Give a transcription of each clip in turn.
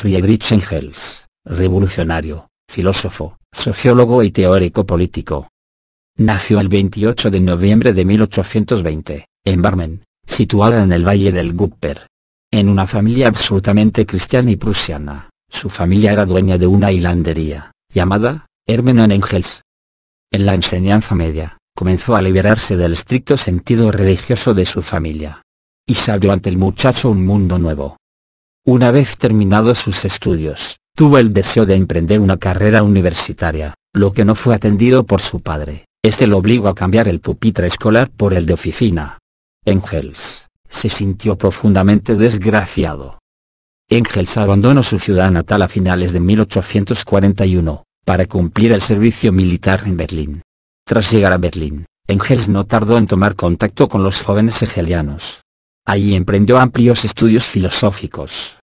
Friedrich Engels, revolucionario, filósofo, sociólogo y teórico político. Nació el 28 de noviembre de 1820, en Barmen, situada en el valle del Gupper. En una familia absolutamente cristiana y prusiana, su familia era dueña de una hilandería, llamada, Hermenon Engels. En la enseñanza media, comenzó a liberarse del estricto sentido religioso de su familia. Y se abrió ante el muchacho un mundo nuevo, una vez terminados sus estudios, tuvo el deseo de emprender una carrera universitaria, lo que no fue atendido por su padre. Este lo obligó a cambiar el pupitre escolar por el de oficina. Engels se sintió profundamente desgraciado. Engels abandonó su ciudad natal a finales de 1841, para cumplir el servicio militar en Berlín. Tras llegar a Berlín, Engels no tardó en tomar contacto con los jóvenes hegelianos. Allí emprendió amplios estudios filosóficos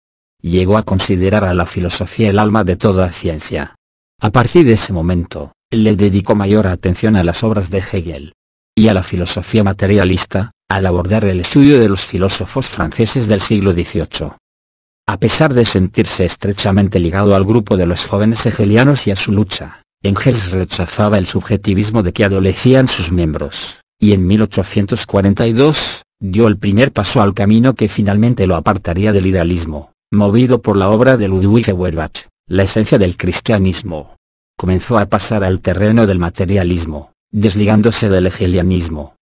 llegó a considerar a la filosofía el alma de toda ciencia. A partir de ese momento, le dedicó mayor atención a las obras de Hegel y a la filosofía materialista, al abordar el estudio de los filósofos franceses del siglo XVIII. A pesar de sentirse estrechamente ligado al grupo de los jóvenes hegelianos y a su lucha, Engels rechazaba el subjetivismo de que adolecían sus miembros, y en 1842, dio el primer paso al camino que finalmente lo apartaría del idealismo movido por la obra de Ludwig Feuerbach, la esencia del cristianismo. Comenzó a pasar al terreno del materialismo, desligándose del hegelianismo.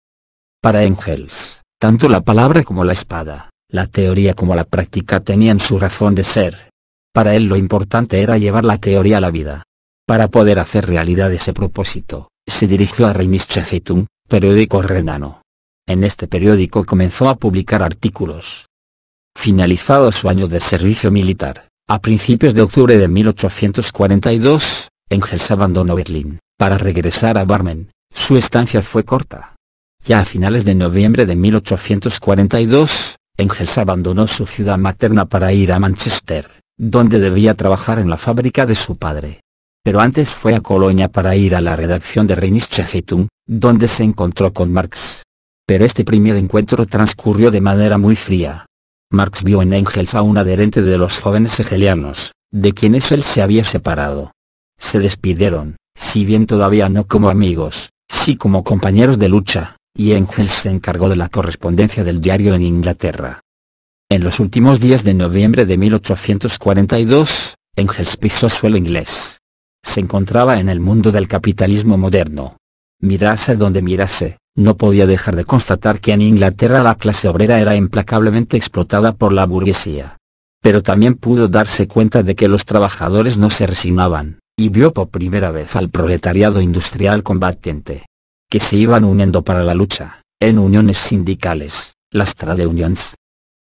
Para Engels, tanto la palabra como la espada, la teoría como la práctica tenían su razón de ser. Para él lo importante era llevar la teoría a la vida. Para poder hacer realidad ese propósito, se dirigió a Remis Zeitung, periódico renano. En este periódico comenzó a publicar artículos, Finalizado su año de servicio militar, a principios de octubre de 1842, Engels abandonó Berlín, para regresar a Barmen, su estancia fue corta. Ya a finales de noviembre de 1842, Engels abandonó su ciudad materna para ir a Manchester, donde debía trabajar en la fábrica de su padre. Pero antes fue a Colonia para ir a la redacción de Rheinische Zeitung, donde se encontró con Marx. Pero este primer encuentro transcurrió de manera muy fría, Marx vio en Engels a un adherente de los jóvenes hegelianos, de quienes él se había separado. Se despidieron, si bien todavía no como amigos, sí como compañeros de lucha, y Engels se encargó de la correspondencia del diario en Inglaterra. En los últimos días de noviembre de 1842, Engels pisó suelo inglés. Se encontraba en el mundo del capitalismo moderno, mirase donde mirase, no podía dejar de constatar que en Inglaterra la clase obrera era implacablemente explotada por la burguesía. Pero también pudo darse cuenta de que los trabajadores no se resignaban, y vio por primera vez al proletariado industrial combatiente, que se iban uniendo para la lucha, en uniones sindicales, las trade unions.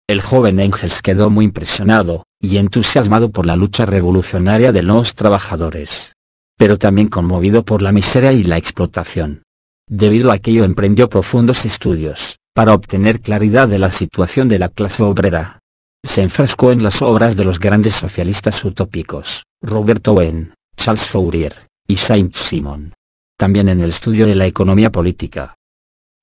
El joven Engels quedó muy impresionado, y entusiasmado por la lucha revolucionaria de los trabajadores pero también conmovido por la miseria y la explotación. Debido a aquello emprendió profundos estudios, para obtener claridad de la situación de la clase obrera. Se enfrascó en las obras de los grandes socialistas utópicos, Robert Owen, Charles Fourier, y Saint-Simon. También en el estudio de la economía política.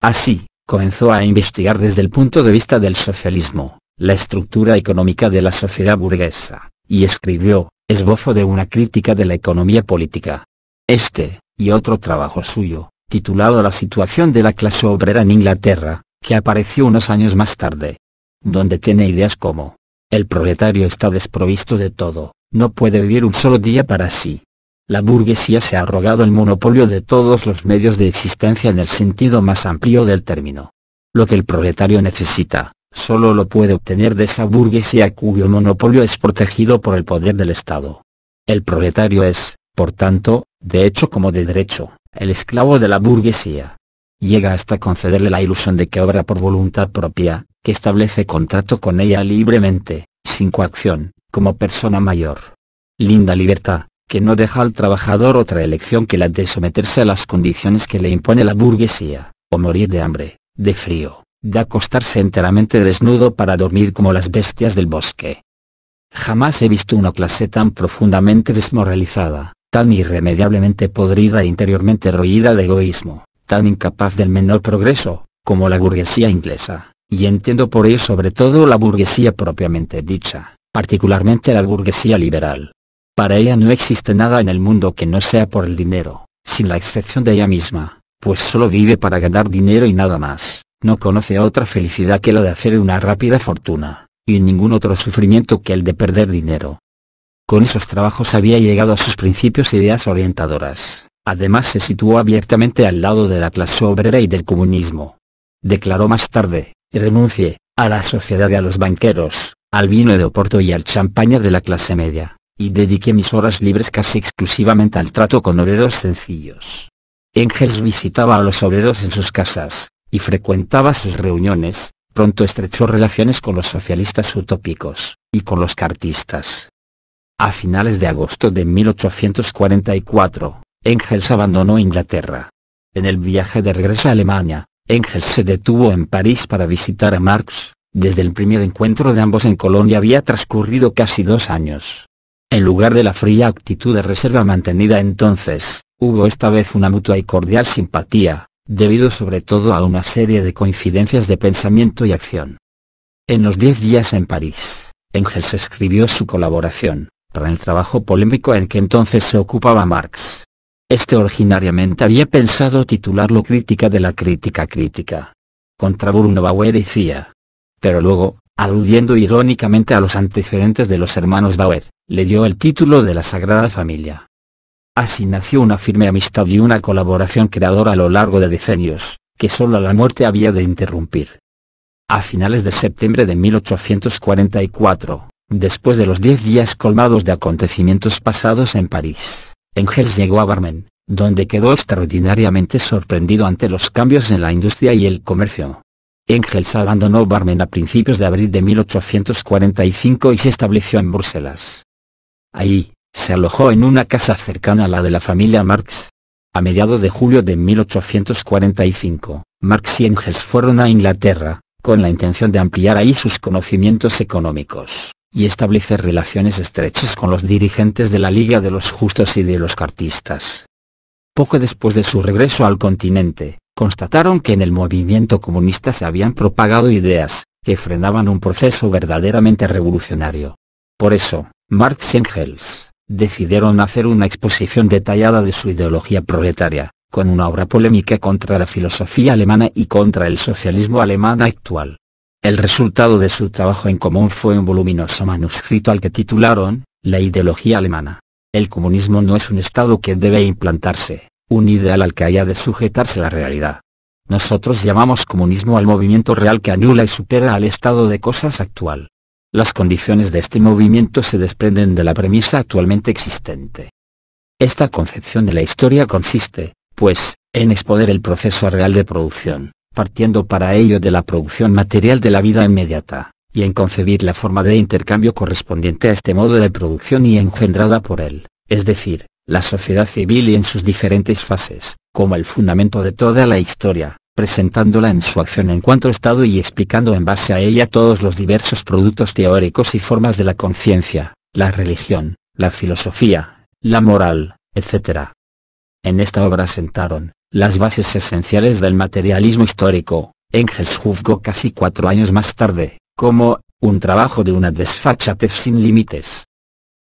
Así, comenzó a investigar desde el punto de vista del socialismo, la estructura económica de la sociedad burguesa, y escribió, esbozo de una crítica de la economía política. Este, y otro trabajo suyo, titulado La situación de la clase obrera en Inglaterra, que apareció unos años más tarde. Donde tiene ideas como, el proletario está desprovisto de todo, no puede vivir un solo día para sí. La burguesía se ha arrogado el monopolio de todos los medios de existencia en el sentido más amplio del término. Lo que el proletario necesita, solo lo puede obtener de esa burguesía cuyo monopolio es protegido por el poder del Estado. El proletario es, por tanto, de hecho como de derecho, el esclavo de la burguesía. Llega hasta concederle la ilusión de que obra por voluntad propia, que establece contrato con ella libremente, sin coacción, como persona mayor. Linda libertad, que no deja al trabajador otra elección que la de someterse a las condiciones que le impone la burguesía, o morir de hambre, de frío de acostarse enteramente desnudo para dormir como las bestias del bosque. Jamás he visto una clase tan profundamente desmoralizada, tan irremediablemente podrida e interiormente roída de egoísmo, tan incapaz del menor progreso, como la burguesía inglesa, y entiendo por ello sobre todo la burguesía propiamente dicha, particularmente la burguesía liberal. Para ella no existe nada en el mundo que no sea por el dinero, sin la excepción de ella misma, pues solo vive para ganar dinero y nada más no conoce otra felicidad que la de hacer una rápida fortuna, y ningún otro sufrimiento que el de perder dinero. Con esos trabajos había llegado a sus principios ideas orientadoras. Además se situó abiertamente al lado de la clase obrera y del comunismo. Declaró más tarde, renuncie, a la sociedad y a los banqueros, al vino de Oporto y al champaña de la clase media, y dediqué mis horas libres casi exclusivamente al trato con obreros sencillos. Engels visitaba a los obreros en sus casas, y frecuentaba sus reuniones, pronto estrechó relaciones con los socialistas utópicos, y con los cartistas. A finales de agosto de 1844, Engels abandonó Inglaterra. En el viaje de regreso a Alemania, Engels se detuvo en París para visitar a Marx, desde el primer encuentro de ambos en Colonia había transcurrido casi dos años. En lugar de la fría actitud de reserva mantenida entonces, hubo esta vez una mutua y cordial simpatía, debido sobre todo a una serie de coincidencias de pensamiento y acción. En los diez días en París, Engels escribió su colaboración, para el trabajo polémico en que entonces se ocupaba Marx. Este originariamente había pensado titularlo Crítica de la crítica crítica. Contra Bruno Bauer y Pero luego, aludiendo irónicamente a los antecedentes de los hermanos Bauer, le dio el título de la Sagrada Familia. Así nació una firme amistad y una colaboración creadora a lo largo de decenios, que solo la muerte había de interrumpir. A finales de septiembre de 1844, después de los diez días colmados de acontecimientos pasados en París, Engels llegó a Barmen, donde quedó extraordinariamente sorprendido ante los cambios en la industria y el comercio. Engels abandonó Barmen a principios de abril de 1845 y se estableció en Bruselas. Allí, se alojó en una casa cercana a la de la familia Marx. A mediados de julio de 1845, Marx y Engels fueron a Inglaterra, con la intención de ampliar ahí sus conocimientos económicos, y establecer relaciones estrechas con los dirigentes de la Liga de los Justos y de los Cartistas. Poco después de su regreso al continente, constataron que en el movimiento comunista se habían propagado ideas, que frenaban un proceso verdaderamente revolucionario. Por eso, Marx y Engels, decidieron hacer una exposición detallada de su ideología proletaria, con una obra polémica contra la filosofía alemana y contra el socialismo alemán actual. El resultado de su trabajo en común fue un voluminoso manuscrito al que titularon, La ideología alemana. El comunismo no es un estado que debe implantarse, un ideal al que haya de sujetarse la realidad. Nosotros llamamos comunismo al movimiento real que anula y supera al estado de cosas actual. Las condiciones de este movimiento se desprenden de la premisa actualmente existente. Esta concepción de la historia consiste, pues, en exponer el proceso real de producción, partiendo para ello de la producción material de la vida inmediata, y en concebir la forma de intercambio correspondiente a este modo de producción y engendrada por él, es decir, la sociedad civil y en sus diferentes fases, como el fundamento de toda la historia presentándola en su acción en cuanto estado y explicando en base a ella todos los diversos productos teóricos y formas de la conciencia, la religión, la filosofía, la moral, etc. En esta obra sentaron, las bases esenciales del materialismo histórico, Engels juzgó casi cuatro años más tarde, como, un trabajo de una desfachatez sin límites.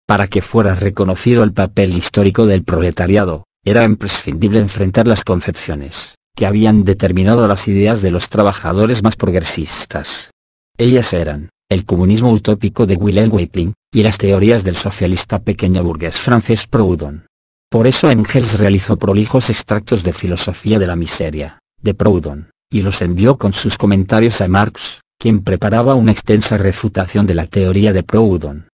Para que fuera reconocido el papel histórico del proletariado, era imprescindible enfrentar las concepciones, que habían determinado las ideas de los trabajadores más progresistas. Ellas eran, el comunismo utópico de Wilhelm Weitling, y las teorías del socialista pequeño burgués francés Proudhon. Por eso Engels realizó prolijos extractos de filosofía de la miseria, de Proudhon, y los envió con sus comentarios a Marx, quien preparaba una extensa refutación de la teoría de Proudhon.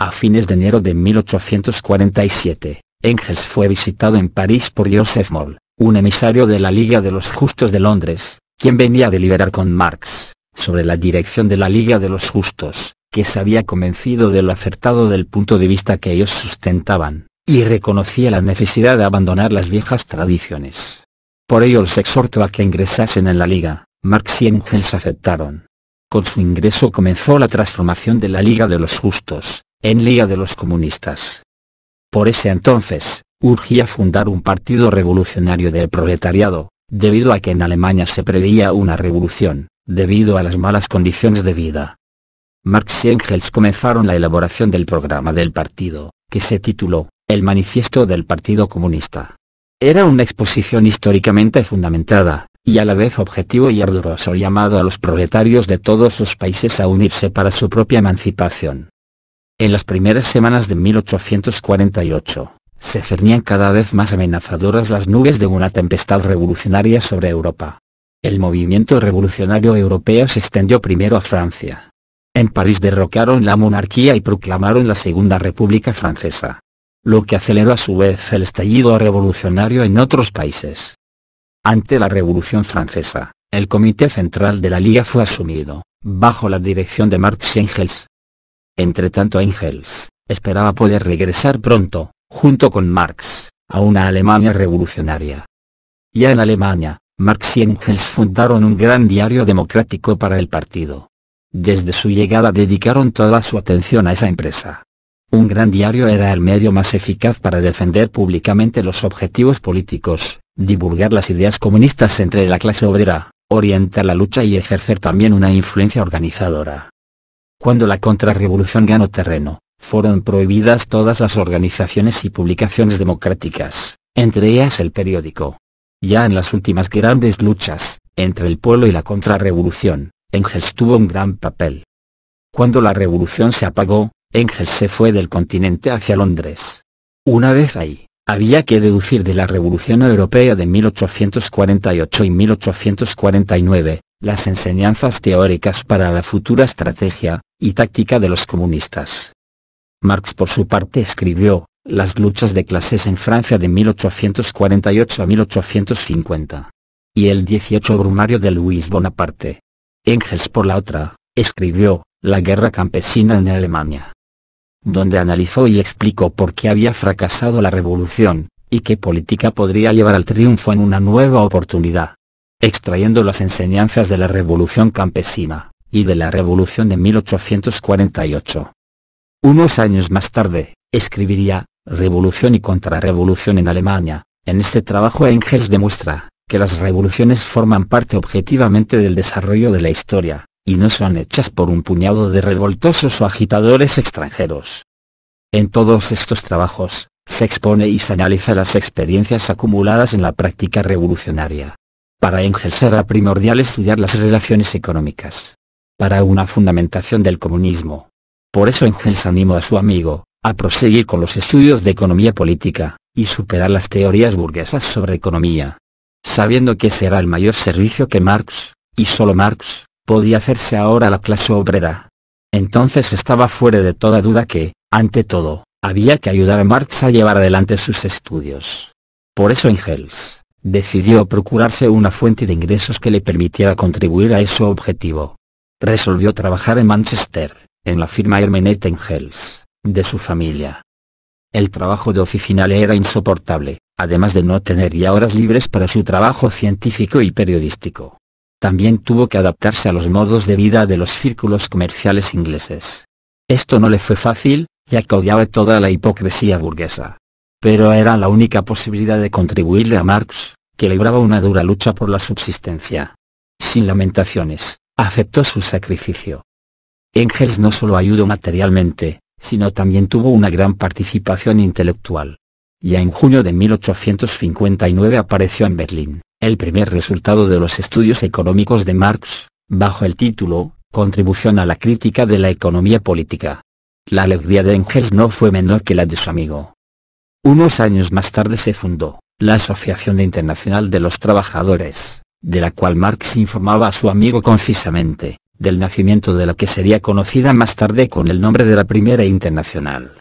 A fines de enero de 1847, Engels fue visitado en París por Joseph Moll, un emisario de la Liga de los Justos de Londres, quien venía a deliberar con Marx, sobre la dirección de la Liga de los Justos, que se había convencido del acertado del punto de vista que ellos sustentaban, y reconocía la necesidad de abandonar las viejas tradiciones. Por ello los exhortó a que ingresasen en la Liga, Marx y Engels aceptaron. Con su ingreso comenzó la transformación de la Liga de los Justos, en Liga de los Comunistas. Por ese entonces, urgía fundar un partido revolucionario del proletariado, debido a que en Alemania se preveía una revolución, debido a las malas condiciones de vida. Marx y Engels comenzaron la elaboración del programa del partido, que se tituló, El Manifiesto del Partido Comunista. Era una exposición históricamente fundamentada, y a la vez objetivo y arduoso llamado a los proletarios de todos los países a unirse para su propia emancipación. En las primeras semanas de 1848, se cernían cada vez más amenazadoras las nubes de una tempestad revolucionaria sobre Europa. El movimiento revolucionario europeo se extendió primero a Francia. En París derrocaron la monarquía y proclamaron la Segunda República Francesa. Lo que aceleró a su vez el estallido revolucionario en otros países. Ante la Revolución Francesa, el Comité Central de la Liga fue asumido, bajo la dirección de Marx Engels. Entretanto Engels, esperaba poder regresar pronto, junto con Marx, a una Alemania revolucionaria. Ya en Alemania, Marx y Engels fundaron un gran diario democrático para el partido. Desde su llegada dedicaron toda su atención a esa empresa. Un gran diario era el medio más eficaz para defender públicamente los objetivos políticos, divulgar las ideas comunistas entre la clase obrera, orientar la lucha y ejercer también una influencia organizadora. Cuando la contrarrevolución ganó terreno, fueron prohibidas todas las organizaciones y publicaciones democráticas, entre ellas el periódico. Ya en las últimas grandes luchas, entre el pueblo y la contrarrevolución, Engels tuvo un gran papel. Cuando la revolución se apagó, Engels se fue del continente hacia Londres. Una vez ahí, había que deducir de la Revolución Europea de 1848 y 1849, las enseñanzas teóricas para la futura estrategia y táctica de los comunistas. Marx por su parte escribió, Las luchas de clases en Francia de 1848 a 1850. Y el 18 Brumario de Luis Bonaparte. Engels por la otra, escribió, La guerra campesina en Alemania. Donde analizó y explicó por qué había fracasado la revolución, y qué política podría llevar al triunfo en una nueva oportunidad. Extrayendo las enseñanzas de la revolución campesina, y de la revolución de 1848 unos años más tarde, escribiría, Revolución y Contrarrevolución en Alemania. En este trabajo Engels demuestra, que las revoluciones forman parte objetivamente del desarrollo de la historia, y no son hechas por un puñado de revoltosos o agitadores extranjeros. En todos estos trabajos, se expone y se analiza las experiencias acumuladas en la práctica revolucionaria. Para Engels era primordial estudiar las relaciones económicas. Para una fundamentación del comunismo, por eso Engels animó a su amigo, a proseguir con los estudios de economía política, y superar las teorías burguesas sobre economía. Sabiendo que será el mayor servicio que Marx, y solo Marx, podía hacerse ahora a la clase obrera. Entonces estaba fuera de toda duda que, ante todo, había que ayudar a Marx a llevar adelante sus estudios. Por eso Engels, decidió procurarse una fuente de ingresos que le permitiera contribuir a ese objetivo. Resolvió trabajar en Manchester en la firma Hermenet Engels, de su familia. El trabajo de oficina le era insoportable, además de no tener ya horas libres para su trabajo científico y periodístico. También tuvo que adaptarse a los modos de vida de los círculos comerciales ingleses. Esto no le fue fácil, ya que odiaba toda la hipocresía burguesa. Pero era la única posibilidad de contribuirle a Marx, que libraba una dura lucha por la subsistencia. Sin lamentaciones, aceptó su sacrificio. Engels no solo ayudó materialmente, sino también tuvo una gran participación intelectual. Ya en junio de 1859 apareció en Berlín, el primer resultado de los estudios económicos de Marx, bajo el título, Contribución a la crítica de la economía política. La alegría de Engels no fue menor que la de su amigo. Unos años más tarde se fundó, la Asociación Internacional de los Trabajadores, de la cual Marx informaba a su amigo concisamente del nacimiento de la que sería conocida más tarde con el nombre de la Primera Internacional.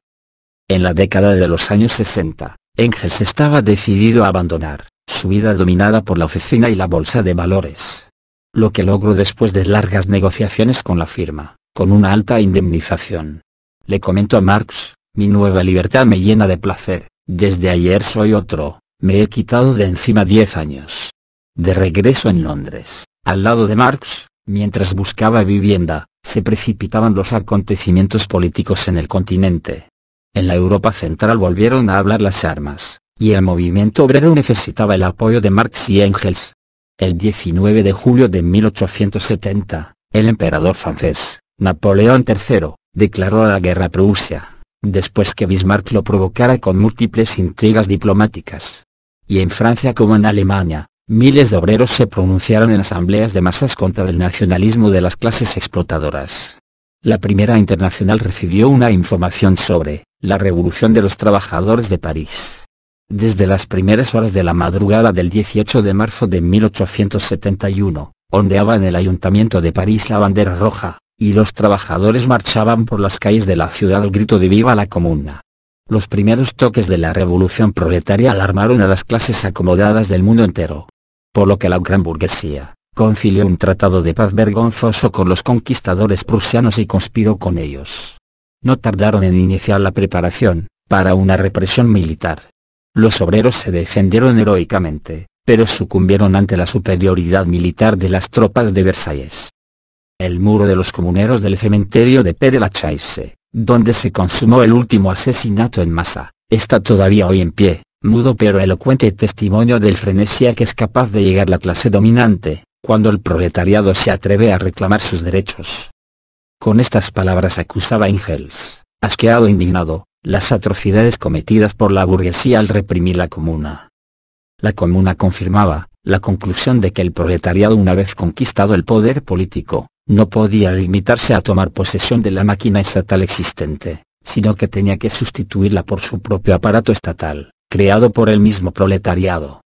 En la década de los años 60, Engels estaba decidido a abandonar su vida dominada por la oficina y la bolsa de valores. Lo que logró después de largas negociaciones con la firma, con una alta indemnización. Le comentó a Marx, mi nueva libertad me llena de placer, desde ayer soy otro, me he quitado de encima 10 años. De regreso en Londres, al lado de Marx, Mientras buscaba vivienda, se precipitaban los acontecimientos políticos en el continente. En la Europa central volvieron a hablar las armas, y el movimiento obrero necesitaba el apoyo de Marx y Engels. El 19 de julio de 1870, el emperador francés, Napoleón III, declaró la guerra a Prusia, después que Bismarck lo provocara con múltiples intrigas diplomáticas. Y en Francia como en Alemania, Miles de obreros se pronunciaron en asambleas de masas contra el nacionalismo de las clases explotadoras. La primera internacional recibió una información sobre la revolución de los trabajadores de París. Desde las primeras horas de la madrugada del 18 de marzo de 1871, ondeaba en el ayuntamiento de París la bandera roja, y los trabajadores marchaban por las calles de la ciudad al grito de Viva la Comuna. Los primeros toques de la revolución proletaria alarmaron a las clases acomodadas del mundo entero por lo que la gran burguesía, concilió un tratado de paz vergonzoso con los conquistadores prusianos y conspiró con ellos. No tardaron en iniciar la preparación, para una represión militar. Los obreros se defendieron heroicamente, pero sucumbieron ante la superioridad militar de las tropas de Versalles. El muro de los comuneros del cementerio de Pere Lachaise, donde se consumó el último asesinato en masa, está todavía hoy en pie, mudo pero elocuente testimonio del frenesía que es capaz de llegar la clase dominante, cuando el proletariado se atreve a reclamar sus derechos. Con estas palabras acusaba Engels, asqueado e indignado, las atrocidades cometidas por la burguesía al reprimir la comuna. La comuna confirmaba, la conclusión de que el proletariado una vez conquistado el poder político, no podía limitarse a tomar posesión de la máquina estatal existente, sino que tenía que sustituirla por su propio aparato estatal creado por el mismo proletariado.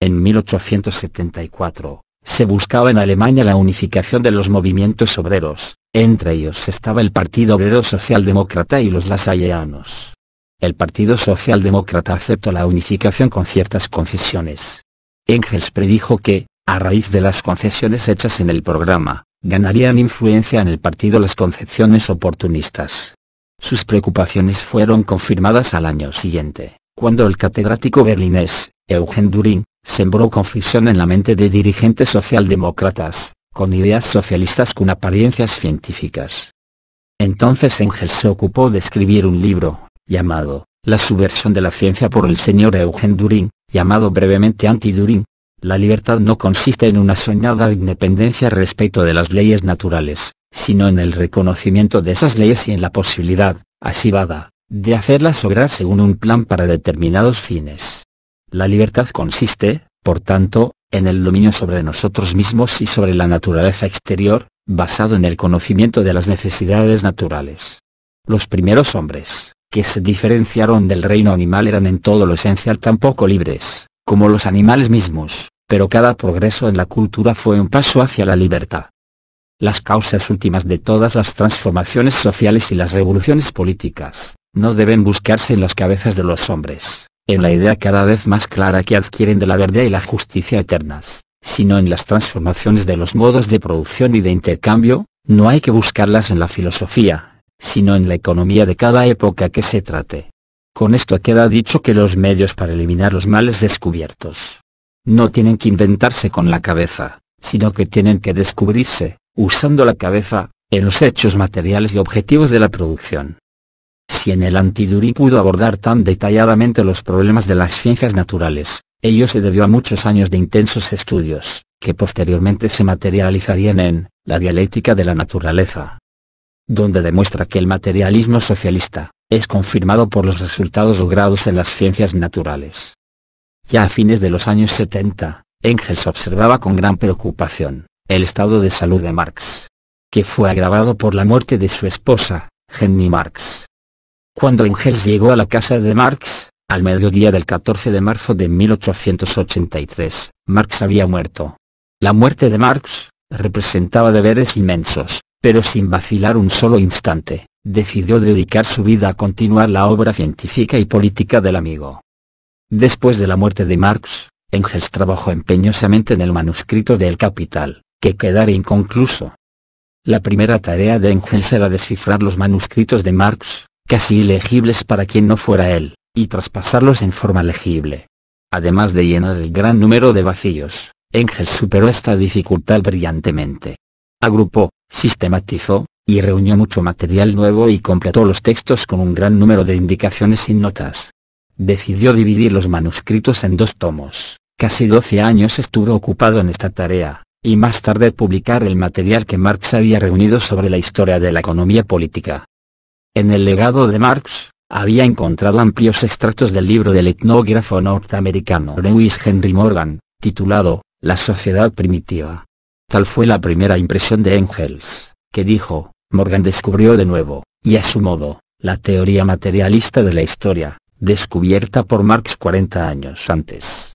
En 1874, se buscaba en Alemania la unificación de los movimientos obreros, entre ellos estaba el Partido Obrero Socialdemócrata y los Lasallianos. El Partido Socialdemócrata aceptó la unificación con ciertas concesiones. Engels predijo que, a raíz de las concesiones hechas en el programa, ganarían influencia en el partido las concepciones oportunistas. Sus preocupaciones fueron confirmadas al año siguiente cuando el catedrático berlinés, Eugen Durin, sembró confusión en la mente de dirigentes socialdemócratas, con ideas socialistas con apariencias científicas. Entonces Engels se ocupó de escribir un libro, llamado, La subversión de la ciencia por el señor Eugen Durin, llamado brevemente Anti-Durin. La libertad no consiste en una soñada independencia respecto de las leyes naturales, sino en el reconocimiento de esas leyes y en la posibilidad, así de hacerlas obrar según un plan para determinados fines. La libertad consiste, por tanto, en el dominio sobre nosotros mismos y sobre la naturaleza exterior, basado en el conocimiento de las necesidades naturales. Los primeros hombres, que se diferenciaron del reino animal eran en todo lo esencial tan poco libres, como los animales mismos, pero cada progreso en la cultura fue un paso hacia la libertad. Las causas últimas de todas las transformaciones sociales y las revoluciones políticas, no deben buscarse en las cabezas de los hombres, en la idea cada vez más clara que adquieren de la verdad y la justicia eternas, sino en las transformaciones de los modos de producción y de intercambio, no hay que buscarlas en la filosofía, sino en la economía de cada época que se trate. Con esto queda dicho que los medios para eliminar los males descubiertos no tienen que inventarse con la cabeza, sino que tienen que descubrirse, usando la cabeza, en los hechos materiales y objetivos de la producción. Si en el Antiduri pudo abordar tan detalladamente los problemas de las ciencias naturales, ello se debió a muchos años de intensos estudios, que posteriormente se materializarían en La dialéctica de la naturaleza, donde demuestra que el materialismo socialista, es confirmado por los resultados logrados en las ciencias naturales. Ya a fines de los años 70, Engels observaba con gran preocupación, el estado de salud de Marx, que fue agravado por la muerte de su esposa, Jenny Marx. Cuando Engels llegó a la casa de Marx, al mediodía del 14 de marzo de 1883, Marx había muerto. La muerte de Marx, representaba deberes inmensos, pero sin vacilar un solo instante, decidió dedicar su vida a continuar la obra científica y política del amigo. Después de la muerte de Marx, Engels trabajó empeñosamente en el manuscrito de El Capital, que quedara inconcluso. La primera tarea de Engels era descifrar los manuscritos de Marx, casi ilegibles para quien no fuera él, y traspasarlos en forma legible. Además de llenar el gran número de vacíos, Engels superó esta dificultad brillantemente. Agrupó, sistematizó, y reunió mucho material nuevo y completó los textos con un gran número de indicaciones y notas. Decidió dividir los manuscritos en dos tomos, casi 12 años estuvo ocupado en esta tarea, y más tarde publicar el material que Marx había reunido sobre la historia de la economía política, en el legado de Marx, había encontrado amplios extractos del libro del etnógrafo norteamericano Lewis Henry Morgan, titulado, La sociedad primitiva. Tal fue la primera impresión de Engels, que dijo, Morgan descubrió de nuevo, y a su modo, la teoría materialista de la historia, descubierta por Marx 40 años antes.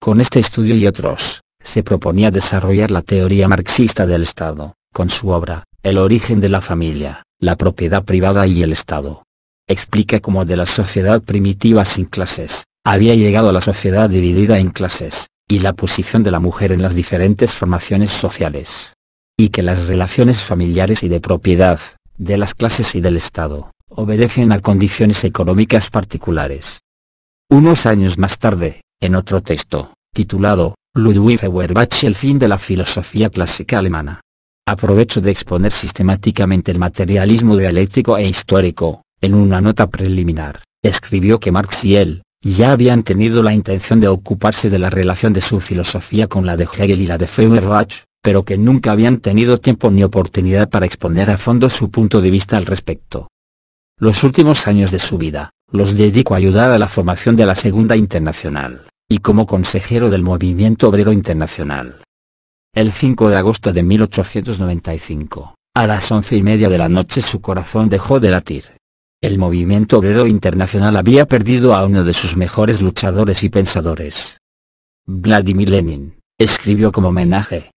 Con este estudio y otros, se proponía desarrollar la teoría marxista del Estado, con su obra, El origen de la familia, la propiedad privada y el Estado. Explica cómo de la sociedad primitiva sin clases, había llegado a la sociedad dividida en clases, y la posición de la mujer en las diferentes formaciones sociales. Y que las relaciones familiares y de propiedad, de las clases y del Estado, obedecen a condiciones económicas particulares. Unos años más tarde, en otro texto, titulado Ludwig Feuerbach el fin de la filosofía clásica alemana, aprovecho de exponer sistemáticamente el materialismo dialéctico e histórico, en una nota preliminar, escribió que Marx y él, ya habían tenido la intención de ocuparse de la relación de su filosofía con la de Hegel y la de Feuerbach, pero que nunca habían tenido tiempo ni oportunidad para exponer a fondo su punto de vista al respecto. Los últimos años de su vida, los dedico a ayudar a la formación de la Segunda Internacional, y como consejero del Movimiento Obrero Internacional, el 5 de agosto de 1895, a las once y media de la noche su corazón dejó de latir. El movimiento obrero internacional había perdido a uno de sus mejores luchadores y pensadores. Vladimir Lenin, escribió como homenaje.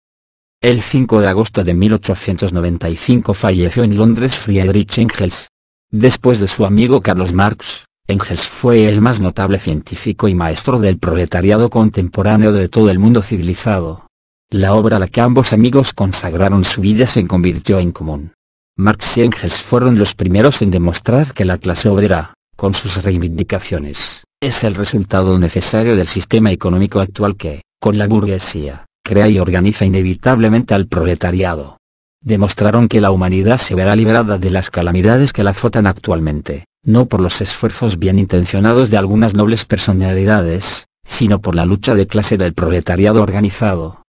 El 5 de agosto de 1895 falleció en Londres Friedrich Engels. Después de su amigo Carlos Marx, Engels fue el más notable científico y maestro del proletariado contemporáneo de todo el mundo civilizado. La obra a la que ambos amigos consagraron su vida se convirtió en común. Marx y Engels fueron los primeros en demostrar que la clase obrera, con sus reivindicaciones, es el resultado necesario del sistema económico actual que, con la burguesía, crea y organiza inevitablemente al proletariado. Demostraron que la humanidad se verá liberada de las calamidades que la azotan actualmente, no por los esfuerzos bien intencionados de algunas nobles personalidades, sino por la lucha de clase del proletariado organizado,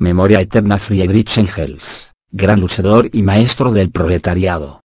Memoria eterna Friedrich Engels, gran luchador y maestro del proletariado.